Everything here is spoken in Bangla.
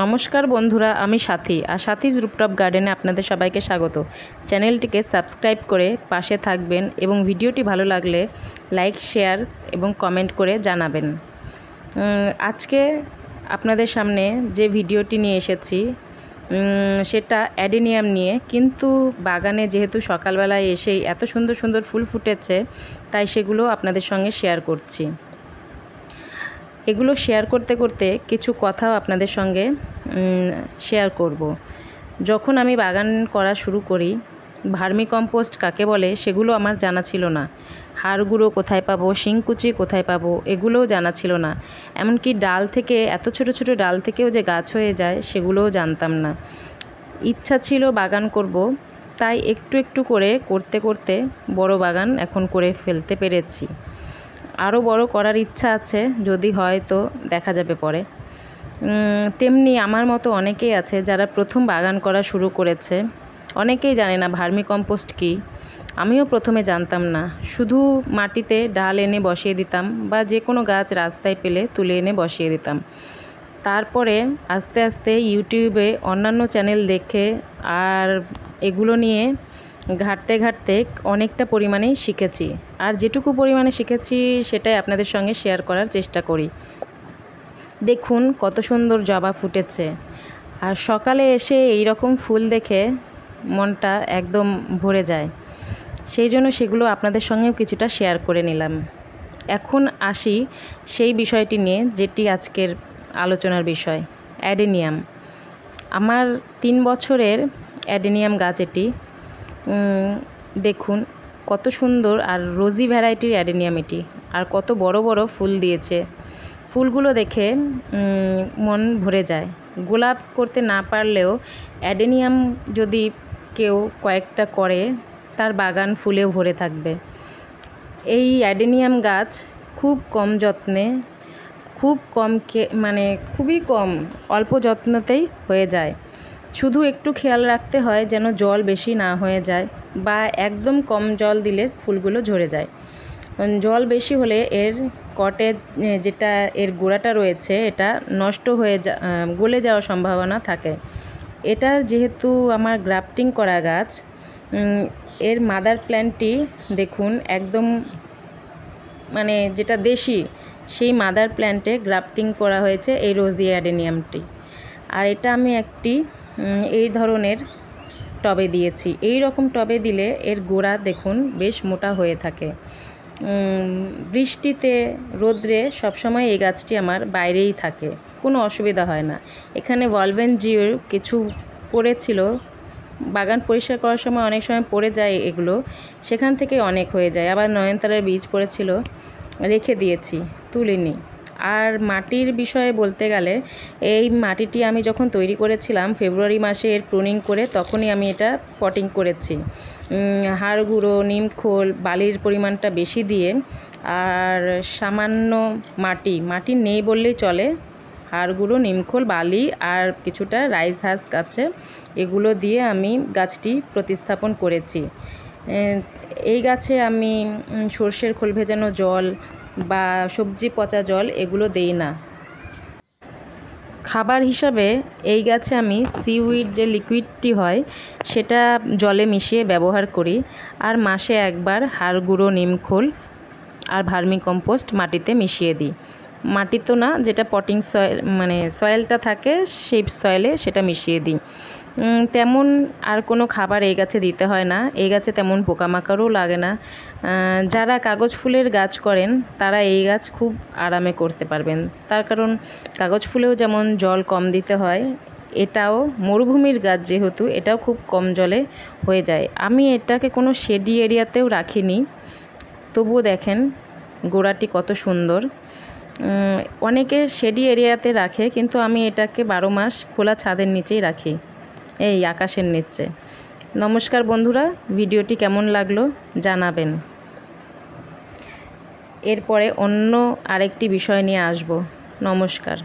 নমস্কার বন্ধুরা আমি সাথী আর সাথীজ রুপটপ গার্ডেনে আপনাদের সবাইকে স্বাগত চ্যানেলটিকে সাবস্ক্রাইব করে পাশে থাকবেন এবং ভিডিওটি ভালো লাগলে লাইক শেয়ার এবং কমেন্ট করে জানাবেন আজকে আপনাদের সামনে যে ভিডিওটি নিয়ে এসেছি সেটা অ্যাডেনিয়াম নিয়ে কিন্তু বাগানে যেহেতু সকালবেলায় এসেই এত সুন্দর সুন্দর ফুল ফুটেছে তাই সেগুলো আপনাদের সঙ্গে শেয়ার করছি এগুলো শেয়ার করতে করতে কিছু কথাও আপনাদের সঙ্গে শেয়ার করব। যখন আমি বাগান করা শুরু করি ভার্মি কম্পোস্ট কাকে বলে সেগুলো আমার জানা ছিল না হাড় গুঁড়ো কোথায় পাবো শিংকুচি কোথায় পাবো এগুলোও জানা ছিল না এমনকি ডাল থেকে এত ছোট ছোট ডাল থেকেও যে গাছ হয়ে যায় সেগুলোও জানতাম না ইচ্ছা ছিল বাগান করব তাই একটু একটু করে করতে করতে বড় বাগান এখন করে ফেলতে পেরেছি আরও বড় করার ইচ্ছা আছে যদি হয় তো দেখা যাবে পরে তেমনি আমার মতো অনেকেই আছে যারা প্রথম বাগান করা শুরু করেছে অনেকেই জানে না ভার্মি কম্পোস্ট কী আমিও প্রথমে জানতাম না শুধু মাটিতে ডাল এনে বসিয়ে দিতাম বা যে কোনো গাছ রাস্তায় পেলে তুলে এনে বসিয়ে দিতাম তারপরে আস্তে আস্তে ইউটিউবে অন্যান্য চ্যানেল দেখে আর এগুলো নিয়ে ঘাটতে ঘাটতে অনেকটা পরিমাণেই শিখেছি আর যেটুকু পরিমাণে শিখেছি সেটাই আপনাদের সঙ্গে শেয়ার করার চেষ্টা করি দেখুন কত সুন্দর জবা ফুটেছে আর সকালে এসে এই রকম ফুল দেখে মনটা একদম ভরে যায় সেই জন্য সেগুলো আপনাদের সঙ্গেও কিছুটা শেয়ার করে নিলাম এখন আসি সেই বিষয়টি নিয়ে যেটি আজকের আলোচনার বিষয় অ্যাডেনিয়াম আমার তিন বছরের অ্যাডেনিয়াম গাছ এটি দেখুন কত সুন্দর আর রোজি ভ্যারাইটির অ্যাডেনিয়াম এটি আর কত বড় বড় ফুল দিয়েছে ফুলগুলো দেখে মন ভরে যায় গোলাপ করতে না পারলেও অ্যাডেনিয়াম যদি কেউ কয়েকটা করে তার বাগান ফুলে ভরে থাকবে এই অ্যাডেনিয়াম গাছ খুব কম যত্নে খুব কম মানে খুবই কম অল্প যত্নতেই হয়ে যায় শুধু একটু খেয়াল রাখতে হয় যেন জল বেশি না হয়ে যায় বা একদম কম জল দিলে ফুলগুলো ঝরে যায় জল বেশি হলে এর কটে যেটা এর গোড়াটা রয়েছে এটা নষ্ট হয়ে যা গলে যাওয়ার সম্ভাবনা থাকে এটা যেহেতু আমার গ্রাফটিং করা গাছ এর মাদার প্ল্যান্টটি দেখুন একদম মানে যেটা দেশি সেই মাদার প্ল্যান্টে গ্রাফটিং করা হয়েছে এই রোজিয়াডেনিয়ামটি আর এটা আমি একটি এই ধরনের টবে দিয়েছি এই রকম টবে দিলে এর গোড়া দেখুন বেশ মোটা হয়ে থাকে বৃষ্টিতে রোদ্রে সবসময় এই গাছটি আমার বাইরেই থাকে কোনো অসুবিধা হয় না এখানে ওয়ালভেন জিওর কিছু পড়েছিল বাগান পরিষ্কার করার সময় অনেক সময় পড়ে যায় এগুলো সেখান থেকে অনেক হয়ে যায় আবার নয়নতারার বীজ পড়েছিল রেখে দিয়েছি তুলিনি আর মাটির বিষয়ে বলতে গেলে এই মাটিটি আমি যখন তৈরি করেছিলাম ফেব্রুয়ারি মাসে এর প্রুনিং করে তখনই আমি এটা পটিং করেছি হাড় গুঁড়ো নিমখোল বালির পরিমাণটা বেশি দিয়ে আর সামান্য মাটি মাটি নেই বললেই চলে হাড় গুঁড়ো নিমখোল বালি আর কিছুটা রাইস হাস আছে এগুলো দিয়ে আমি গাছটি প্রতিস্থাপন করেছি এই গাছে আমি সর্ষের খোল ভেজানো জল বা সবজি পচা জল এগুলো দেই না খাবার হিসাবে এই গাছে আমি সিউইড যে লিকুইডটি হয় সেটা জলে মিশিয়ে ব্যবহার করি আর মাসে একবার হাড় গুঁড়ো নিমখোল আর ভার্মি কম্পোস্ট মাটিতে মিশিয়ে দিই মাটি তো না যেটা পটিং সয়েল মানে সয়েলটা থাকে সেই সয়েলে সেটা মিশিয়ে দিই তেমন আর কোনো খাবার এই গাছে দিতে হয় না এই গাছে তেমন পোকামাকড়ও লাগে না যারা কাগজ ফুলের গাছ করেন তারা এই গাছ খুব আরামে করতে পারবেন তার কারণ কাগজ ফুলেও যেমন জল কম দিতে হয় এটাও মরুভূমির গাছ যেহেতু এটাও খুব কম জলে হয়ে যায় আমি এটাকে কোনো শেডি এরিয়াতেও রাখিনি তবুও দেখেন গোড়াটি কত সুন্দর অনেকে শেডি এরিয়াতে রাখে কিন্তু আমি এটাকে বারো মাস খোলা ছাদের নিচেই রাখি এই আকাশের নিচে নমস্কার বন্ধুরা ভিডিওটি কেমন লাগলো জানাবেন এরপরে অন্য আরেকটি বিষয় নিয়ে আসব নমস্কার